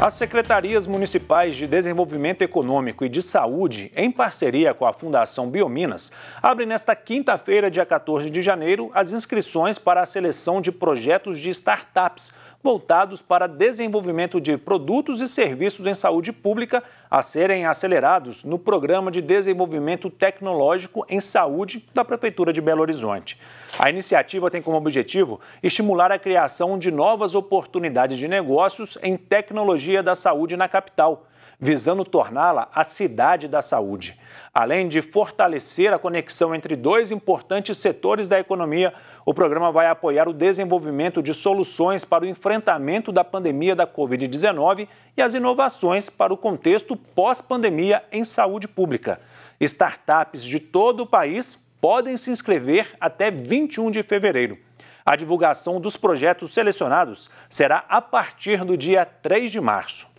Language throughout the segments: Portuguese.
As secretarias municipais de Desenvolvimento Econômico e de Saúde, em parceria com a Fundação Biominas, abrem nesta quinta-feira, dia 14 de janeiro, as inscrições para a seleção de projetos de startups voltados para desenvolvimento de produtos e serviços em saúde pública a serem acelerados no Programa de Desenvolvimento Tecnológico em Saúde da Prefeitura de Belo Horizonte. A iniciativa tem como objetivo estimular a criação de novas oportunidades de negócios em tecnologia da saúde na capital visando torná-la a cidade da saúde. Além de fortalecer a conexão entre dois importantes setores da economia, o programa vai apoiar o desenvolvimento de soluções para o enfrentamento da pandemia da Covid-19 e as inovações para o contexto pós-pandemia em saúde pública. Startups de todo o país podem se inscrever até 21 de fevereiro. A divulgação dos projetos selecionados será a partir do dia 3 de março.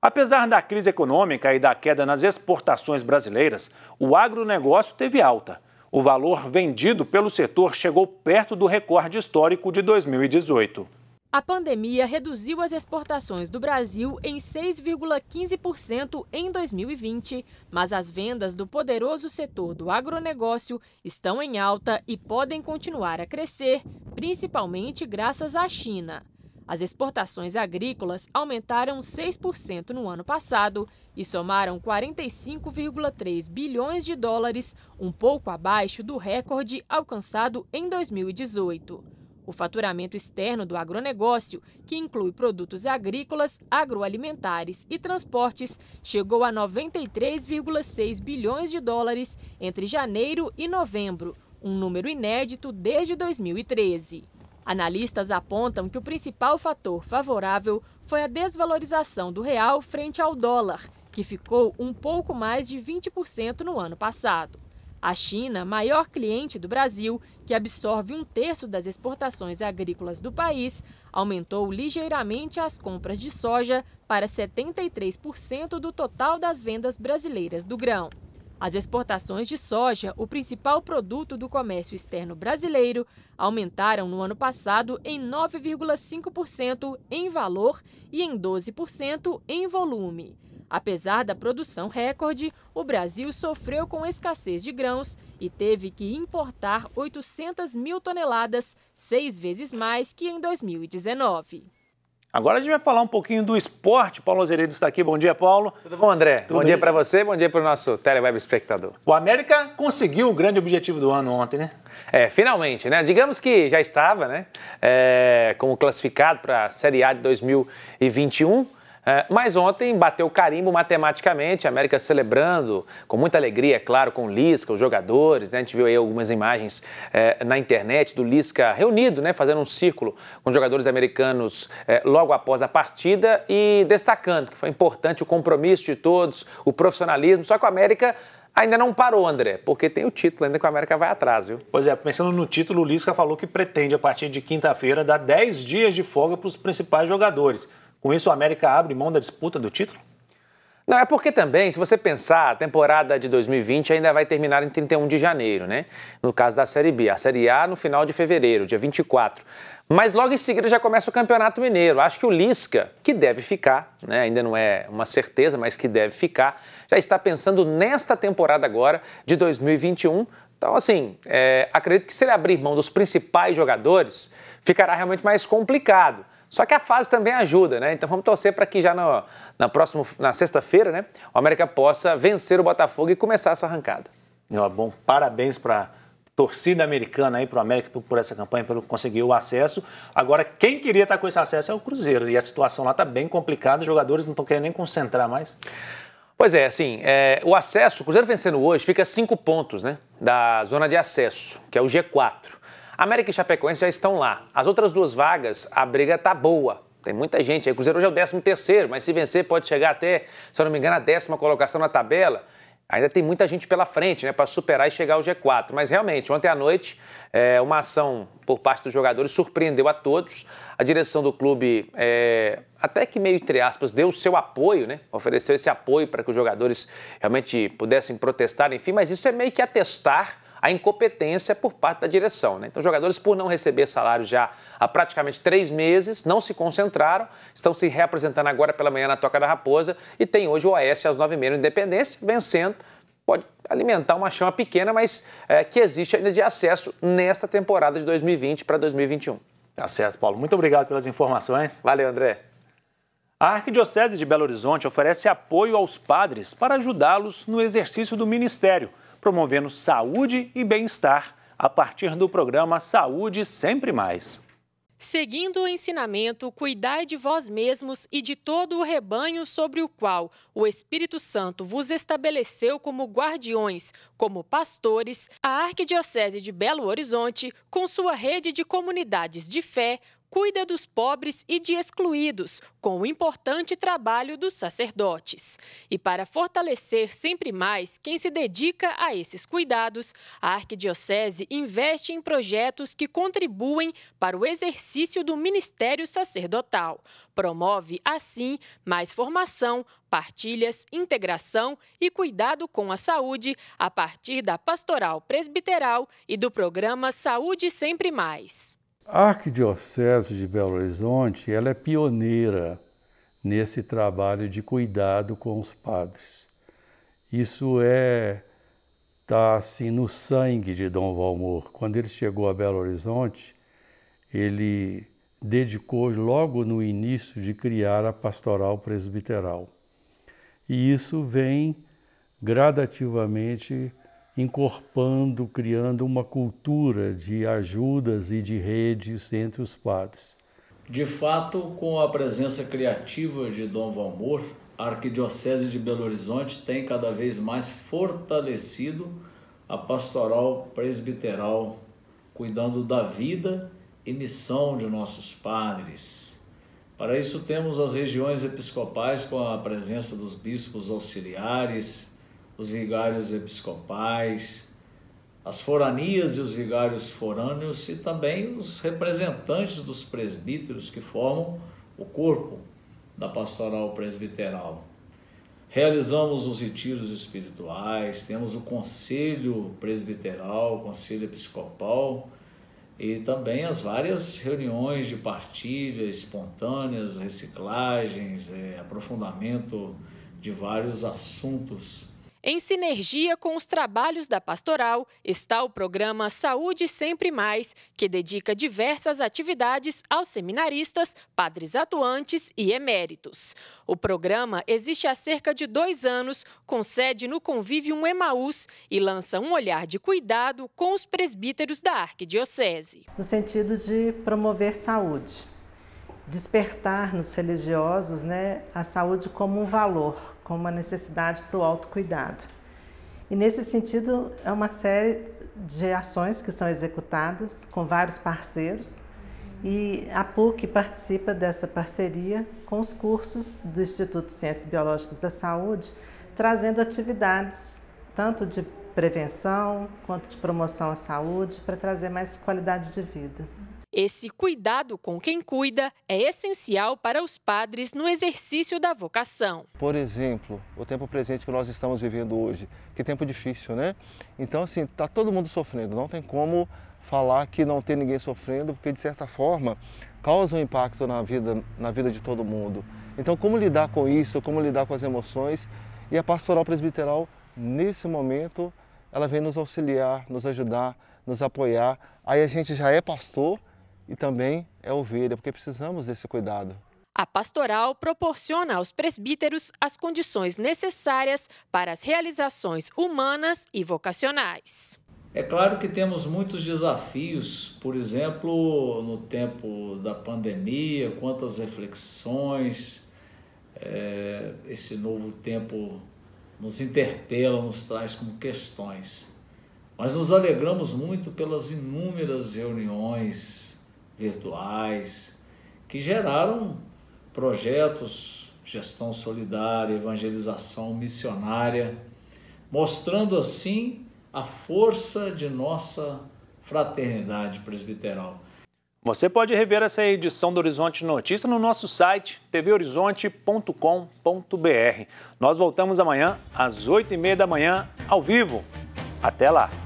Apesar da crise econômica e da queda nas exportações brasileiras, o agronegócio teve alta. O valor vendido pelo setor chegou perto do recorde histórico de 2018. A pandemia reduziu as exportações do Brasil em 6,15% em 2020, mas as vendas do poderoso setor do agronegócio estão em alta e podem continuar a crescer, principalmente graças à China. As exportações agrícolas aumentaram 6% no ano passado e somaram 45,3 bilhões de dólares, um pouco abaixo do recorde alcançado em 2018. O faturamento externo do agronegócio, que inclui produtos agrícolas, agroalimentares e transportes, chegou a 93,6 bilhões de dólares entre janeiro e novembro, um número inédito desde 2013. Analistas apontam que o principal fator favorável foi a desvalorização do real frente ao dólar, que ficou um pouco mais de 20% no ano passado. A China, maior cliente do Brasil, que absorve um terço das exportações agrícolas do país, aumentou ligeiramente as compras de soja para 73% do total das vendas brasileiras do grão. As exportações de soja, o principal produto do comércio externo brasileiro, aumentaram no ano passado em 9,5% em valor e em 12% em volume. Apesar da produção recorde, o Brasil sofreu com escassez de grãos e teve que importar 800 mil toneladas, seis vezes mais que em 2019. Agora a gente vai falar um pouquinho do esporte. Paulo Azeredo está aqui. Bom dia, Paulo. Tudo bom, André? Tudo bom dia para você, bom dia para o nosso teleweb espectador. O América conseguiu o grande objetivo do ano ontem, né? É, finalmente, né? Digamos que já estava, né? É, como classificado para a Série A de 2021. É, mas ontem bateu carimbo matematicamente, a América celebrando com muita alegria, é claro, com o Lisca, os jogadores. Né? A gente viu aí algumas imagens é, na internet do Lisca reunido, né? fazendo um círculo com os jogadores americanos é, logo após a partida e destacando que foi importante o compromisso de todos, o profissionalismo. Só que o América ainda não parou, André, porque tem o título ainda que o América vai atrás, viu? Pois é, pensando no título, o Lisca falou que pretende, a partir de quinta-feira, dar 10 dias de folga para os principais jogadores. Com isso, o América abre mão da disputa do título? Não, é porque também, se você pensar, a temporada de 2020 ainda vai terminar em 31 de janeiro, né? No caso da Série B. A Série A no final de fevereiro, dia 24. Mas logo em seguida já começa o Campeonato Mineiro. Acho que o Lisca, que deve ficar, né? ainda não é uma certeza, mas que deve ficar, já está pensando nesta temporada agora de 2021. Então, assim, é, acredito que se ele abrir mão dos principais jogadores, ficará realmente mais complicado. Só que a fase também ajuda, né? Então vamos torcer para que já no, na próxima, na sexta-feira, né, o América possa vencer o Botafogo e começar essa arrancada. Meu, bom, parabéns para torcida americana aí para o América por, essa campanha, pelo que conseguiu o acesso. Agora, quem queria estar tá com esse acesso é o Cruzeiro. E a situação lá está bem complicada, os jogadores não estão querendo nem concentrar mais. Pois é, assim, é, o acesso, o Cruzeiro vencendo hoje, fica cinco pontos, né? Da zona de acesso, que é o G4. América e Chapecoense já estão lá. As outras duas vagas, a briga tá boa. Tem muita gente aí. O Cruzeiro hoje é o 13 terceiro, mas se vencer pode chegar até, se eu não me engano, a décima colocação na tabela. Ainda tem muita gente pela frente, né, para superar e chegar ao G4. Mas realmente, ontem à noite, é, uma ação por parte dos jogadores surpreendeu a todos. A direção do clube é, até que meio entre aspas deu o seu apoio, né? Ofereceu esse apoio para que os jogadores realmente pudessem protestar, enfim, mas isso é meio que atestar a incompetência por parte da direção. Né? Então, jogadores, por não receber salário já há praticamente três meses, não se concentraram, estão se reapresentando agora pela manhã na Toca da Raposa e tem hoje o Oeste às nove e meia no Independência, vencendo. Pode alimentar uma chama pequena, mas é, que existe ainda de acesso nesta temporada de 2020 para 2021. Tá certo, Paulo. Muito obrigado pelas informações. Valeu, André. A Arquidiocese de Belo Horizonte oferece apoio aos padres para ajudá-los no exercício do ministério, promovendo saúde e bem-estar a partir do programa Saúde Sempre Mais. Seguindo o ensinamento, cuidai de vós mesmos e de todo o rebanho sobre o qual o Espírito Santo vos estabeleceu como guardiões, como pastores, a Arquidiocese de Belo Horizonte, com sua rede de comunidades de fé, cuida dos pobres e de excluídos, com o importante trabalho dos sacerdotes. E para fortalecer sempre mais quem se dedica a esses cuidados, a Arquidiocese investe em projetos que contribuem para o exercício do ministério sacerdotal. Promove, assim, mais formação, partilhas, integração e cuidado com a saúde a partir da pastoral presbiteral e do programa Saúde Sempre Mais. A Arquidiocese de Belo Horizonte ela é pioneira nesse trabalho de cuidado com os padres. Isso é está assim no sangue de Dom Valmor. Quando ele chegou a Belo Horizonte, ele dedicou logo no início de criar a pastoral presbiteral. E isso vem gradativamente encorpando, criando uma cultura de ajudas e de redes entre os padres. De fato, com a presença criativa de Dom Valmor, a Arquidiocese de Belo Horizonte tem cada vez mais fortalecido a pastoral presbiteral, cuidando da vida e missão de nossos padres. Para isso, temos as regiões episcopais com a presença dos bispos auxiliares, os vigários episcopais, as foranias e os vigários forâneos e também os representantes dos presbíteros que formam o corpo da pastoral presbiteral. Realizamos os retiros espirituais, temos o conselho presbiteral, o conselho episcopal e também as várias reuniões de partilha espontâneas, reciclagens, é, aprofundamento de vários assuntos em sinergia com os trabalhos da Pastoral, está o programa Saúde Sempre Mais, que dedica diversas atividades aos seminaristas, padres atuantes e eméritos. O programa existe há cerca de dois anos, com sede no Convívio Emaús e lança um olhar de cuidado com os presbíteros da Arquidiocese. No sentido de promover saúde, despertar nos religiosos né, a saúde como um valor, como uma necessidade para o autocuidado. E nesse sentido, é uma série de ações que são executadas com vários parceiros e a PUC participa dessa parceria com os cursos do Instituto de Ciências Biológicas da Saúde, trazendo atividades tanto de prevenção quanto de promoção à saúde para trazer mais qualidade de vida. Esse cuidado com quem cuida é essencial para os padres no exercício da vocação. Por exemplo, o tempo presente que nós estamos vivendo hoje, que tempo difícil, né? Então, assim, está todo mundo sofrendo, não tem como falar que não tem ninguém sofrendo, porque de certa forma causa um impacto na vida, na vida de todo mundo. Então, como lidar com isso, como lidar com as emoções? E a pastoral presbiteral, nesse momento, ela vem nos auxiliar, nos ajudar, nos apoiar. Aí a gente já é pastor e também é ovelha, porque precisamos desse cuidado. A pastoral proporciona aos presbíteros as condições necessárias para as realizações humanas e vocacionais. É claro que temos muitos desafios, por exemplo, no tempo da pandemia, quantas reflexões é, esse novo tempo nos interpela, nos traz como questões. Mas nos alegramos muito pelas inúmeras reuniões virtuais, que geraram projetos, gestão solidária, evangelização missionária, mostrando assim a força de nossa fraternidade presbiteral. Você pode rever essa edição do Horizonte Notícia no nosso site tvhorizonte.com.br. Nós voltamos amanhã às 8h30 da manhã, ao vivo. Até lá!